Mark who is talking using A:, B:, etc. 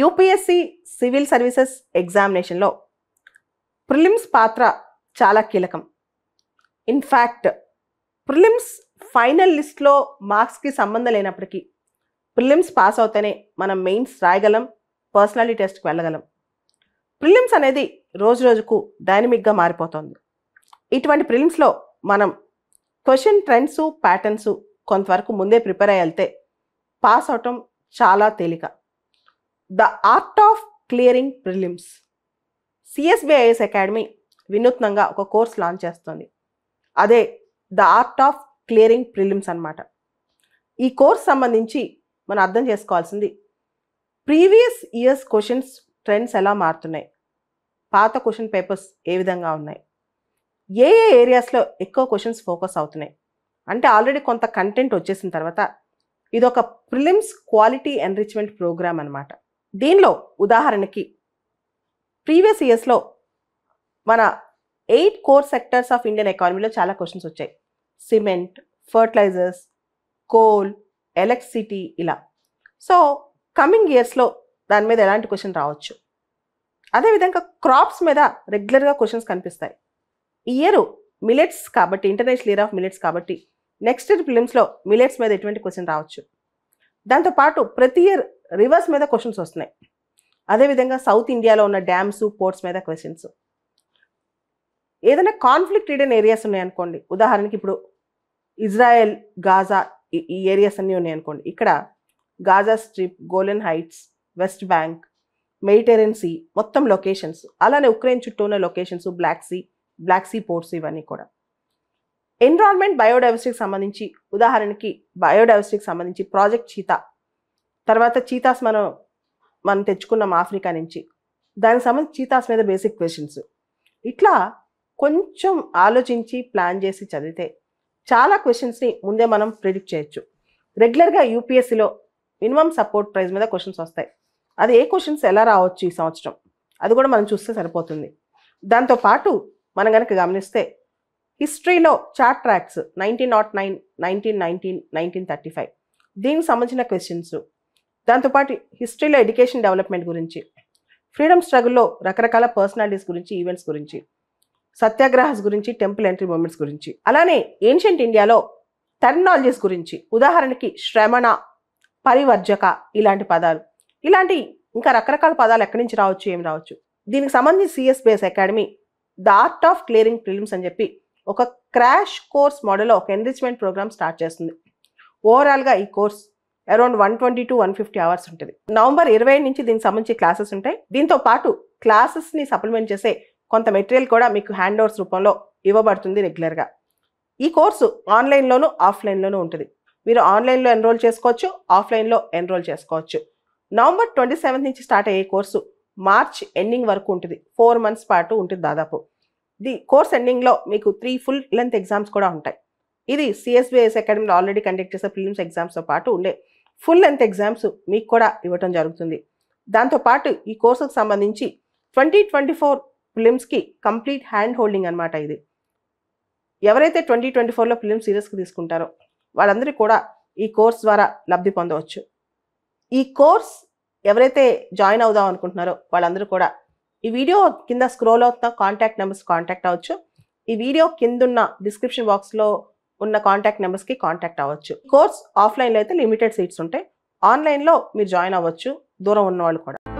A: UPSC civil services ఎగ్జామినేషన్లో prelims పాత్ర చాలా కీలకం ఇన్ఫ్యాక్ట్ ప్రిలిమ్స్ ఫైనల్ లిస్ట్లో మార్క్స్కి సంబంధం లేనప్పటికీ ప్రిలిమ్స్ పాస్ అవుతేనే మనం మెయిన్స్ రాయగలం పర్సనాలిటీ టెస్ట్కి వెళ్ళగలం ప్రిలిమ్స్ అనేది రోజు రోజుకు డైనమిక్గా మారిపోతుంది ఇటువంటి ప్రిలిమ్స్లో మనం క్వశ్చన్ ట్రెండ్స్ ప్యాటర్న్సు కొంతవరకు ముందే ప్రిపేర్ అయ్యి వెళ్తే పాస్ అవటం చాలా తేలిక the art of clearing prelims C S B I S academy వినూత్నంగా ఒక కోర్స్ లాంచ్ చేస్తుంది అదే the art of clearing prelims అనమాట ఈ కోర్స్ సంబంధించి మనం అర్థం చేసుకోవాల్సింది ప్రీవియస్ ఇయర్స్ క్వశ్చన్స్ ట్రెండ్స్ ఎలా మారుతున్నాయి పాత క్వశ్చన్ పేపర్స్ ఏ విధంగా ఉన్నాయి ఏ ఏ ఏరియాస్లో ఎక్కువ క్వశ్చన్స్ ఫోకస్ అవుతున్నాయి అంటే ఆల్రెడీ కొంత కంటెంట్ వచ్చేసిన తర్వాత ఇది ఒక ప్రిలిమ్స్ క్వాలిటీ ఎన్రిచ్మెంట్ ప్రోగ్రామ్ అనమాట దీనిలో ఉదాహరణకి ప్రీవియస్ ఇయర్స్లో మన eight core sectors of Indian ఎకానమీలో చాలా క్వశ్చన్స్ వచ్చాయి సిమెంట్ ఫర్టిలైజర్స్ కోల్ ఎలక్ట్రిసిటీ ఇలా సో కమింగ్ ఇయర్స్లో దాని మీద ఎలాంటి క్వశ్చన్ రావచ్చు అదేవిధంగా క్రాప్స్ మీద రెగ్యులర్గా క్వశ్చన్స్ కనిపిస్తాయి ఈ ఇయర్ మిలెట్స్ కాబట్టి ఇంటర్నేషనల్ ఇయర్ ఆఫ్ మిలెట్స్ కాబట్టి నెక్స్ట్ ఇయర్ ఫిలిమ్స్లో మిలెట్స్ మీద ఎటువంటి క్వశ్చన్ రావచ్చు దాంతోపాటు ప్రతి ఇయర్ రివర్స్ మీద క్వశ్చన్స్ వస్తున్నాయి అదేవిధంగా సౌత్ ఇండియాలో ఉన్న డ్యామ్స్ పోర్ట్స్ మీద క్వశ్చన్స్ ఏదైనా కాన్ఫ్లిక్ట్ రీడన్ ఏరియాస్ ఉన్నాయనుకోండి ఉదాహరణకి ఇప్పుడు ఇజ్రాయెల్ గాజా ఈ ఏరియాస్ అన్నీ ఉన్నాయనుకోండి ఇక్కడ Gaza Strip Golden Heights West Bank Mediterranean Sea మొత్తం లొకేషన్స్ అలానే ఉక్రెయిన్ చుట్టూ ఉన్న locations black sea black sea ports ఇవన్నీ కూడా ఎన్విరాన్మెంట్ బయోడైవర్సిటీకి సంబంధించి ఉదాహరణకి బయోడైవర్సిటీకి సంబంధించి ప్రాజెక్ట్ చీతా తర్వాత చీతాస్ మనం మనం తెచ్చుకున్నాం ఆఫ్రికా నుంచి దానికి సంబంధించి చీతాస్ మీద బేసిక్ క్వశ్చన్స్ ఇట్లా కొంచెం ఆలోచించి ప్లాన్ చేసి చదివితే చాలా క్వశ్చన్స్ని ముందే మనం ప్రిడిక్ట్ చేయొచ్చు రెగ్యులర్గా యూపీఎస్సీలో మినిమం సపోర్ట్ ప్రైజ్ మీద క్వశ్చన్స్ వస్తాయి అది ఏ క్వశ్చన్స్ ఎలా రావచ్చు ఈ సంవత్సరం అది కూడా మనం చూస్తే సరిపోతుంది దాంతోపాటు మనం కనుక గమనిస్తే హిస్టరీలో చార్ట్ ట్రాక్స్ nineteen nought nine nineteen nineteen nineteen thirty five దీనికి సంబంధించిన క్వశ్చన్స్ దాంతోపాటు హిస్టరీలో ఎడ్యుకేషన్ డెవలప్మెంట్ గురించి ఫ్రీడమ్ స్ట్రగుల్లో రకరకాల పర్సనాలిటీస్ గురించి ఈవెంట్స్ గురించి సత్యాగ్రహస్ గురించి టెంపుల్ ఎంట్రీ మూమెంట్స్ గురించి అలానే ఏన్షియంట్ ఇండియాలో టెర్మినాలజీస్ గురించి ఉదాహరణకి శ్రమణ పరివర్జక ఇలాంటి పదాలు ఇలాంటి ఇంకా రకరకాల పదాలు ఎక్కడి నుంచి రావచ్చు ఏం రావచ్చు దీనికి సంబంధించి C S base academy the art of clearing films అని చెప్పి ఒక క్రాష్ కోర్స్ మోడల్లో ఒక ఎన్రిచ్మెంట్ ప్రోగ్రామ్ స్టార్ట్ చేస్తుంది ఓవరాల్గా ఈ course around one twenty to one fifty hours ఉంటుంది నవంబర్ ఇరవై నుంచి దీనికి సంబంధించి క్లాసెస్ ఉంటాయి దీంతో పాటు క్లాసెస్ని సప్లిమెంట్ చేసే కొంత మెటీరియల్ కూడా మీకు హ్యాండ్ ఓవర్స్ రూపంలో ఇవ్వబడుతుంది రెగ్యులర్గా ఈ కోర్సు ఆన్లైన్లోను ఆఫ్లైన్లోనూ ఉంటుంది మీరు ఆన్లైన్లో ఎన్రోల్ చేసుకోవచ్చు ఆఫ్లైన్లో ఎన్రోల్ చేసుకోవచ్చు నవంబర్ ట్వంటీ సెవెంత్ నుంచి స్టార్ట్ అయ్యే కోర్సు మార్చ్ ఎండింగ్ వరకు ఉంటుంది ఫోర్ మంత్స్ పాటు ఉంటుంది దాదాపు ది కోర్స్ ఎండింగ్లో మీకు త్రీ ఫుల్ లెంత్ ఎగ్జామ్స్ కూడా ఉంటాయి ఇది సిఎస్బిఎస్ అకాడమీలో ఆల్రెడీ కండక్ట్ చేసే ఫిలిమ్స్ ఎగ్జామ్స్తో పాటు ఉండే ఫుల్ లెంత్ ఎగ్జామ్స్ మీకు కూడా ఇవ్వటం జరుగుతుంది దాంతోపాటు ఈ కోర్సుకు సంబంధించి ట్వంటీ ట్వంటీ ఫోర్ ఫిలిమ్స్కి కంప్లీట్ హ్యాండ్ హోల్డింగ్ అనమాట ఇది ఎవరైతే ట్వంటీ ట్వంటీ ఫోర్లో ఫిలిం సీరియస్కి తీసుకుంటారో వాళ్ళందరూ కూడా ఈ కోర్స్ ద్వారా లబ్ధి పొందవచ్చు ఈ కోర్స్ ఎవరైతే జాయిన్ అవుదాం అనుకుంటున్నారో వాళ్ళందరూ కూడా ఈ వీడియో కింద స్క్రోల్ అవుతున్న కాంటాక్ట్ నెంబర్స్ కాంటాక్ట్ అవ్వచ్చు ఈ వీడియో కిందున్న డిస్క్రిప్షన్ బాక్స్లో ఉన్న కాంటాక్ట్ నెంబర్స్కి కాంటాక్ట్ అవ్వచ్చు కోర్స్ ఆఫ్లైన్లో అయితే లిమిటెడ్ సీట్స్ ఉంటాయి ఆన్లైన్లో మీరు జాయిన్ అవ్వచ్చు దూరం ఉన్నవాళ్ళు కూడా